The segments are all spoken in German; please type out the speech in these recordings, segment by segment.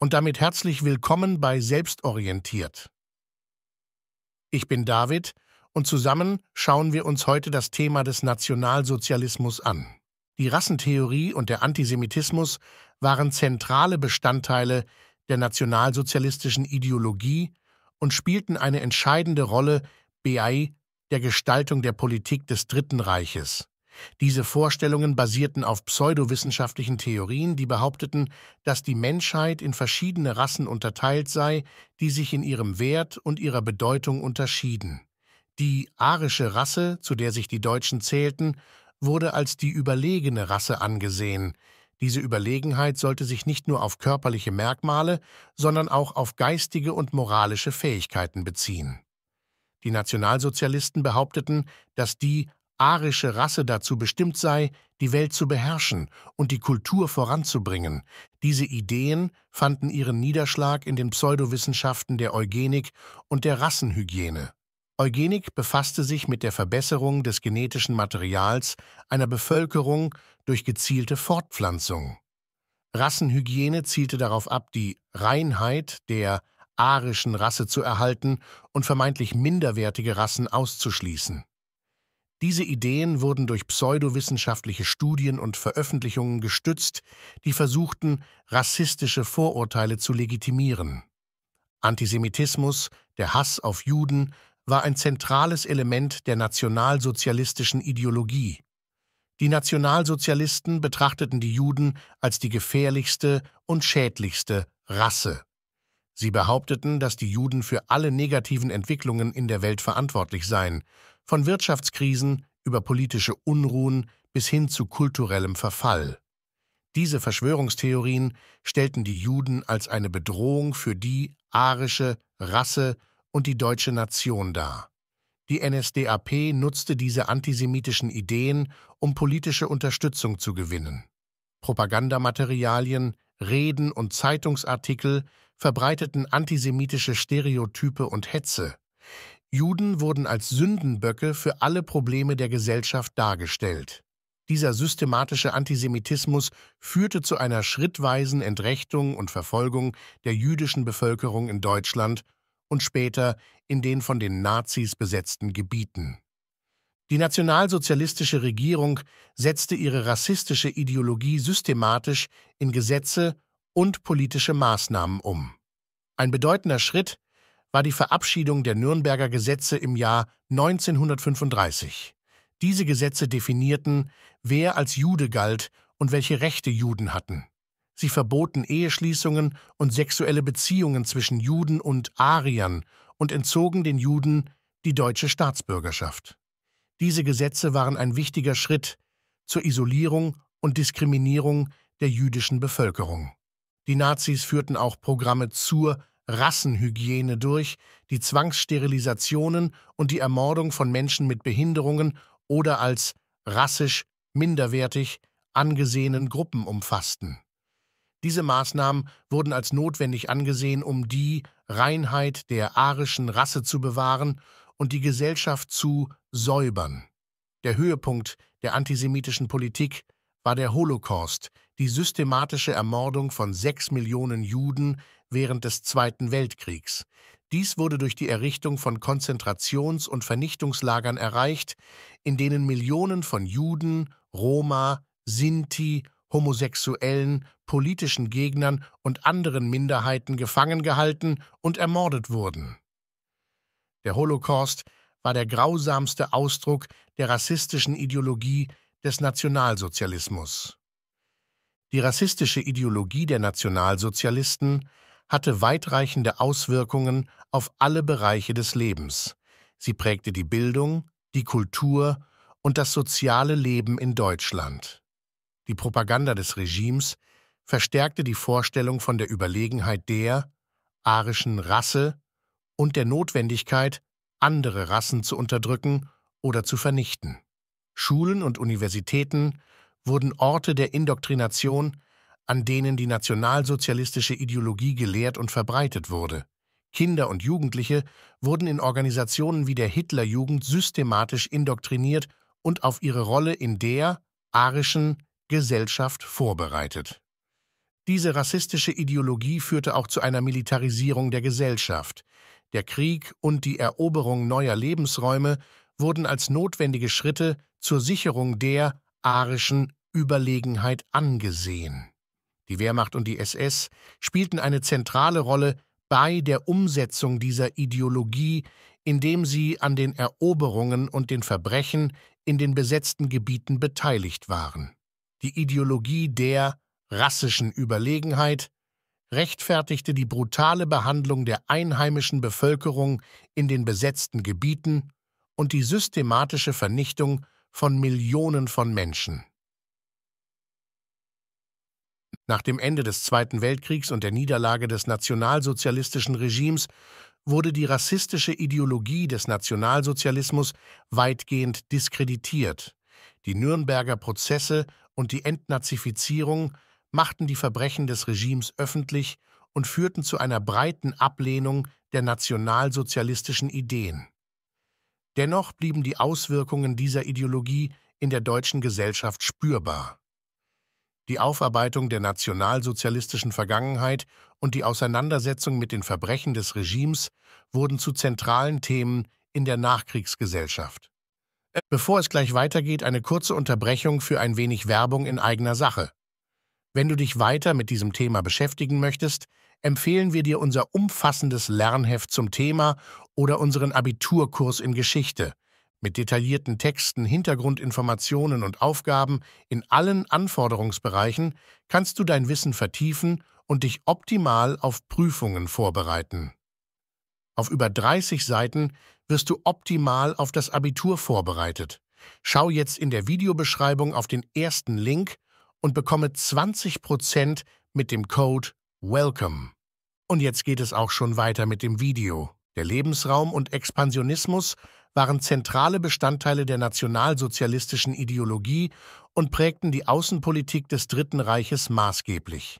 und damit herzlich willkommen bei Selbstorientiert. Ich bin David und zusammen schauen wir uns heute das Thema des Nationalsozialismus an. Die Rassentheorie und der Antisemitismus waren zentrale Bestandteile der nationalsozialistischen Ideologie und spielten eine entscheidende Rolle bei der Gestaltung der Politik des Dritten Reiches. Diese Vorstellungen basierten auf pseudowissenschaftlichen Theorien, die behaupteten, dass die Menschheit in verschiedene Rassen unterteilt sei, die sich in ihrem Wert und ihrer Bedeutung unterschieden. Die arische Rasse, zu der sich die Deutschen zählten, wurde als die überlegene Rasse angesehen. Diese Überlegenheit sollte sich nicht nur auf körperliche Merkmale, sondern auch auf geistige und moralische Fähigkeiten beziehen. Die Nationalsozialisten behaupteten, dass die arische Rasse dazu bestimmt sei, die Welt zu beherrschen und die Kultur voranzubringen. Diese Ideen fanden ihren Niederschlag in den Pseudowissenschaften der Eugenik und der Rassenhygiene. Eugenik befasste sich mit der Verbesserung des genetischen Materials einer Bevölkerung durch gezielte Fortpflanzung. Rassenhygiene zielte darauf ab, die Reinheit der arischen Rasse zu erhalten und vermeintlich minderwertige Rassen auszuschließen. Diese Ideen wurden durch pseudowissenschaftliche Studien und Veröffentlichungen gestützt, die versuchten, rassistische Vorurteile zu legitimieren. Antisemitismus, der Hass auf Juden, war ein zentrales Element der nationalsozialistischen Ideologie. Die Nationalsozialisten betrachteten die Juden als die gefährlichste und schädlichste Rasse. Sie behaupteten, dass die Juden für alle negativen Entwicklungen in der Welt verantwortlich seien, von Wirtschaftskrisen über politische Unruhen bis hin zu kulturellem Verfall. Diese Verschwörungstheorien stellten die Juden als eine Bedrohung für die arische Rasse und die deutsche Nation dar. Die NSDAP nutzte diese antisemitischen Ideen, um politische Unterstützung zu gewinnen. Propagandamaterialien, Reden und Zeitungsartikel verbreiteten antisemitische Stereotype und Hetze. Juden wurden als Sündenböcke für alle Probleme der Gesellschaft dargestellt. Dieser systematische Antisemitismus führte zu einer schrittweisen Entrechtung und Verfolgung der jüdischen Bevölkerung in Deutschland und später in den von den Nazis besetzten Gebieten. Die nationalsozialistische Regierung setzte ihre rassistische Ideologie systematisch in Gesetze und politische Maßnahmen um. Ein bedeutender Schritt war die Verabschiedung der Nürnberger Gesetze im Jahr 1935. Diese Gesetze definierten, wer als Jude galt und welche Rechte Juden hatten. Sie verboten Eheschließungen und sexuelle Beziehungen zwischen Juden und Ariern und entzogen den Juden die deutsche Staatsbürgerschaft. Diese Gesetze waren ein wichtiger Schritt zur Isolierung und Diskriminierung der jüdischen Bevölkerung. Die Nazis führten auch Programme zur Rassenhygiene durch, die Zwangssterilisationen und die Ermordung von Menschen mit Behinderungen oder als rassisch minderwertig angesehenen Gruppen umfassten. Diese Maßnahmen wurden als notwendig angesehen, um die Reinheit der arischen Rasse zu bewahren und die Gesellschaft zu säubern. Der Höhepunkt der antisemitischen Politik war der Holocaust, die systematische Ermordung von sechs Millionen Juden, während des Zweiten Weltkriegs. Dies wurde durch die Errichtung von Konzentrations- und Vernichtungslagern erreicht, in denen Millionen von Juden, Roma, Sinti, Homosexuellen, politischen Gegnern und anderen Minderheiten gefangen gehalten und ermordet wurden. Der Holocaust war der grausamste Ausdruck der rassistischen Ideologie des Nationalsozialismus. Die rassistische Ideologie der Nationalsozialisten hatte weitreichende Auswirkungen auf alle Bereiche des Lebens. Sie prägte die Bildung, die Kultur und das soziale Leben in Deutschland. Die Propaganda des Regimes verstärkte die Vorstellung von der Überlegenheit der arischen Rasse und der Notwendigkeit, andere Rassen zu unterdrücken oder zu vernichten. Schulen und Universitäten wurden Orte der Indoktrination an denen die nationalsozialistische Ideologie gelehrt und verbreitet wurde. Kinder und Jugendliche wurden in Organisationen wie der Hitlerjugend systematisch indoktriniert und auf ihre Rolle in der arischen Gesellschaft vorbereitet. Diese rassistische Ideologie führte auch zu einer Militarisierung der Gesellschaft. Der Krieg und die Eroberung neuer Lebensräume wurden als notwendige Schritte zur Sicherung der arischen Überlegenheit angesehen. Die Wehrmacht und die SS spielten eine zentrale Rolle bei der Umsetzung dieser Ideologie, indem sie an den Eroberungen und den Verbrechen in den besetzten Gebieten beteiligt waren. Die Ideologie der rassischen Überlegenheit rechtfertigte die brutale Behandlung der einheimischen Bevölkerung in den besetzten Gebieten und die systematische Vernichtung von Millionen von Menschen. Nach dem Ende des Zweiten Weltkriegs und der Niederlage des nationalsozialistischen Regimes wurde die rassistische Ideologie des Nationalsozialismus weitgehend diskreditiert. Die Nürnberger Prozesse und die Entnazifizierung machten die Verbrechen des Regimes öffentlich und führten zu einer breiten Ablehnung der nationalsozialistischen Ideen. Dennoch blieben die Auswirkungen dieser Ideologie in der deutschen Gesellschaft spürbar die Aufarbeitung der nationalsozialistischen Vergangenheit und die Auseinandersetzung mit den Verbrechen des Regimes wurden zu zentralen Themen in der Nachkriegsgesellschaft. Äh, bevor es gleich weitergeht, eine kurze Unterbrechung für ein wenig Werbung in eigener Sache. Wenn du dich weiter mit diesem Thema beschäftigen möchtest, empfehlen wir dir unser umfassendes Lernheft zum Thema oder unseren Abiturkurs in Geschichte – mit detaillierten Texten, Hintergrundinformationen und Aufgaben in allen Anforderungsbereichen kannst du dein Wissen vertiefen und dich optimal auf Prüfungen vorbereiten. Auf über 30 Seiten wirst du optimal auf das Abitur vorbereitet. Schau jetzt in der Videobeschreibung auf den ersten Link und bekomme 20% mit dem Code WELCOME. Und jetzt geht es auch schon weiter mit dem Video. Der Lebensraum und Expansionismus waren zentrale Bestandteile der nationalsozialistischen Ideologie und prägten die Außenpolitik des Dritten Reiches maßgeblich.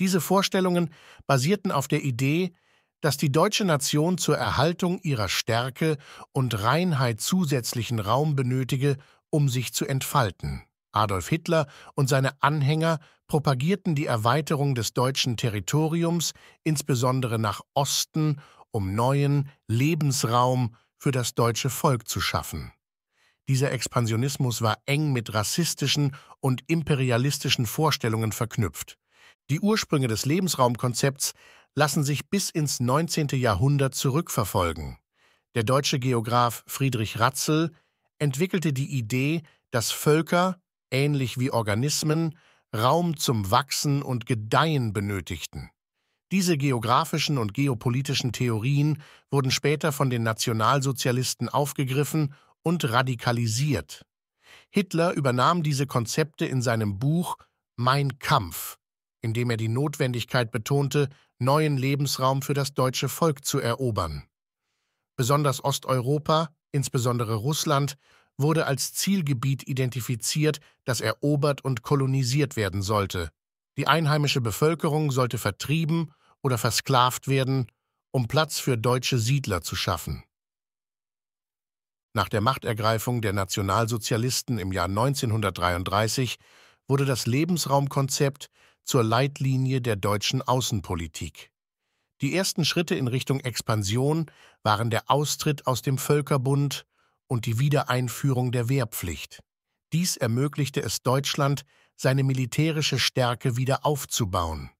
Diese Vorstellungen basierten auf der Idee, dass die deutsche Nation zur Erhaltung ihrer Stärke und Reinheit zusätzlichen Raum benötige, um sich zu entfalten. Adolf Hitler und seine Anhänger propagierten die Erweiterung des deutschen Territoriums, insbesondere nach Osten um neuen Lebensraum für das deutsche Volk zu schaffen. Dieser Expansionismus war eng mit rassistischen und imperialistischen Vorstellungen verknüpft. Die Ursprünge des Lebensraumkonzepts lassen sich bis ins 19. Jahrhundert zurückverfolgen. Der deutsche Geograf Friedrich Ratzel entwickelte die Idee, dass Völker, ähnlich wie Organismen, Raum zum Wachsen und Gedeihen benötigten. Diese geografischen und geopolitischen Theorien wurden später von den Nationalsozialisten aufgegriffen und radikalisiert. Hitler übernahm diese Konzepte in seinem Buch Mein Kampf, in dem er die Notwendigkeit betonte, neuen Lebensraum für das deutsche Volk zu erobern. Besonders Osteuropa, insbesondere Russland, wurde als Zielgebiet identifiziert, das erobert und kolonisiert werden sollte. Die einheimische Bevölkerung sollte vertrieben oder versklavt werden, um Platz für deutsche Siedler zu schaffen. Nach der Machtergreifung der Nationalsozialisten im Jahr 1933 wurde das Lebensraumkonzept zur Leitlinie der deutschen Außenpolitik. Die ersten Schritte in Richtung Expansion waren der Austritt aus dem Völkerbund und die Wiedereinführung der Wehrpflicht. Dies ermöglichte es Deutschland, seine militärische Stärke wieder aufzubauen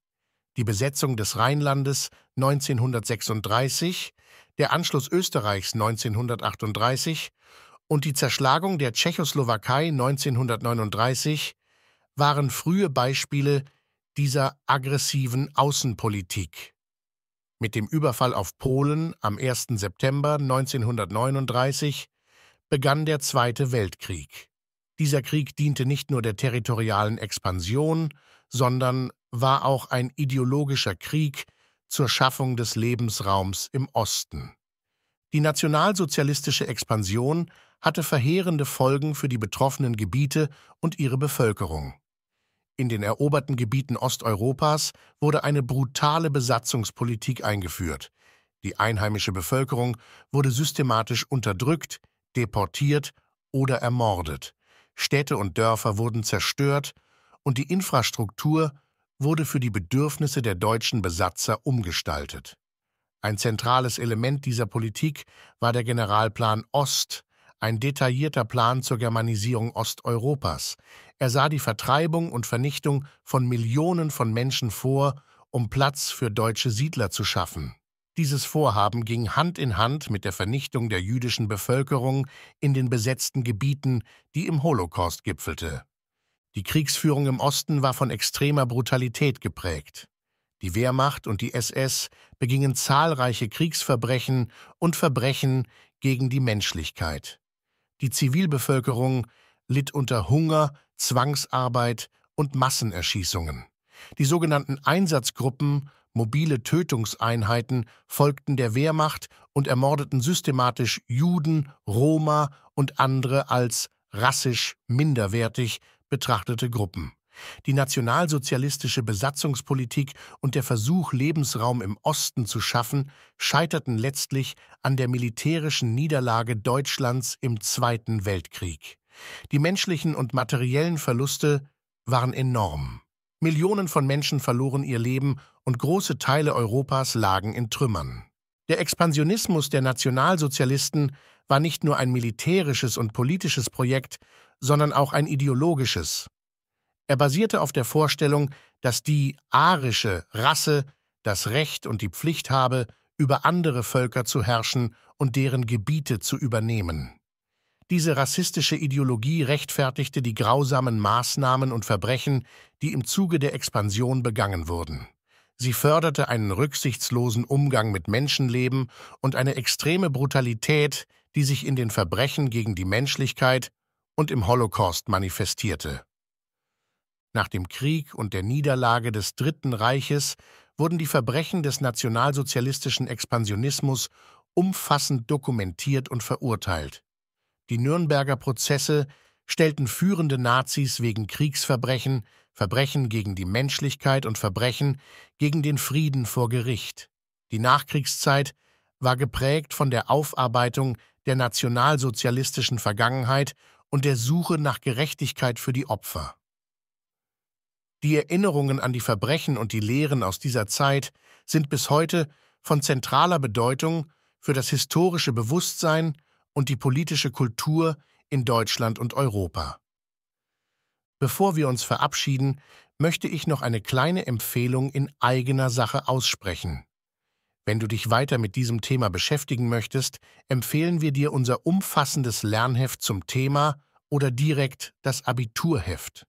die Besetzung des Rheinlandes 1936, der Anschluss Österreichs 1938 und die Zerschlagung der Tschechoslowakei 1939 waren frühe Beispiele dieser aggressiven Außenpolitik. Mit dem Überfall auf Polen am 1. September 1939 begann der Zweite Weltkrieg. Dieser Krieg diente nicht nur der territorialen Expansion, sondern war auch ein ideologischer Krieg zur Schaffung des Lebensraums im Osten. Die nationalsozialistische Expansion hatte verheerende Folgen für die betroffenen Gebiete und ihre Bevölkerung. In den eroberten Gebieten Osteuropas wurde eine brutale Besatzungspolitik eingeführt. Die einheimische Bevölkerung wurde systematisch unterdrückt, deportiert oder ermordet. Städte und Dörfer wurden zerstört und die Infrastruktur wurde für die Bedürfnisse der deutschen Besatzer umgestaltet. Ein zentrales Element dieser Politik war der Generalplan Ost, ein detaillierter Plan zur Germanisierung Osteuropas. Er sah die Vertreibung und Vernichtung von Millionen von Menschen vor, um Platz für deutsche Siedler zu schaffen. Dieses Vorhaben ging Hand in Hand mit der Vernichtung der jüdischen Bevölkerung in den besetzten Gebieten, die im Holocaust gipfelte. Die Kriegsführung im Osten war von extremer Brutalität geprägt. Die Wehrmacht und die SS begingen zahlreiche Kriegsverbrechen und Verbrechen gegen die Menschlichkeit. Die Zivilbevölkerung litt unter Hunger, Zwangsarbeit und Massenerschießungen. Die sogenannten Einsatzgruppen, mobile Tötungseinheiten, folgten der Wehrmacht und ermordeten systematisch Juden, Roma und andere als rassisch minderwertig betrachtete Gruppen. Die nationalsozialistische Besatzungspolitik und der Versuch, Lebensraum im Osten zu schaffen, scheiterten letztlich an der militärischen Niederlage Deutschlands im Zweiten Weltkrieg. Die menschlichen und materiellen Verluste waren enorm. Millionen von Menschen verloren ihr Leben und große Teile Europas lagen in Trümmern. Der Expansionismus der Nationalsozialisten war nicht nur ein militärisches und politisches Projekt, sondern auch ein ideologisches. Er basierte auf der Vorstellung, dass die arische Rasse das Recht und die Pflicht habe, über andere Völker zu herrschen und deren Gebiete zu übernehmen. Diese rassistische Ideologie rechtfertigte die grausamen Maßnahmen und Verbrechen, die im Zuge der Expansion begangen wurden. Sie förderte einen rücksichtslosen Umgang mit Menschenleben und eine extreme Brutalität, die sich in den Verbrechen gegen die Menschlichkeit, und im Holocaust manifestierte. Nach dem Krieg und der Niederlage des Dritten Reiches wurden die Verbrechen des nationalsozialistischen Expansionismus umfassend dokumentiert und verurteilt. Die Nürnberger Prozesse stellten führende Nazis wegen Kriegsverbrechen, Verbrechen gegen die Menschlichkeit und Verbrechen gegen den Frieden vor Gericht. Die Nachkriegszeit war geprägt von der Aufarbeitung der nationalsozialistischen Vergangenheit und der Suche nach Gerechtigkeit für die Opfer. Die Erinnerungen an die Verbrechen und die Lehren aus dieser Zeit sind bis heute von zentraler Bedeutung für das historische Bewusstsein und die politische Kultur in Deutschland und Europa. Bevor wir uns verabschieden, möchte ich noch eine kleine Empfehlung in eigener Sache aussprechen. Wenn du dich weiter mit diesem Thema beschäftigen möchtest, empfehlen wir dir unser umfassendes Lernheft zum Thema oder direkt das Abiturheft.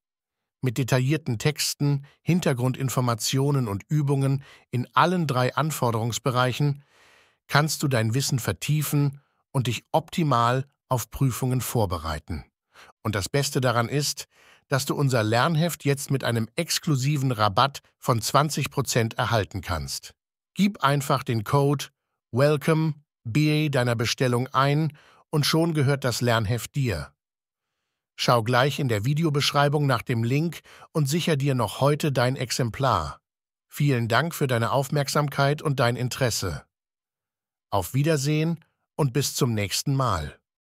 Mit detaillierten Texten, Hintergrundinformationen und Übungen in allen drei Anforderungsbereichen kannst du dein Wissen vertiefen und dich optimal auf Prüfungen vorbereiten. Und das Beste daran ist, dass du unser Lernheft jetzt mit einem exklusiven Rabatt von 20% Prozent erhalten kannst. Gib einfach den Code Welcome BA deiner Bestellung ein und schon gehört das Lernheft dir. Schau gleich in der Videobeschreibung nach dem Link und sicher dir noch heute dein Exemplar. Vielen Dank für deine Aufmerksamkeit und dein Interesse. Auf Wiedersehen und bis zum nächsten Mal.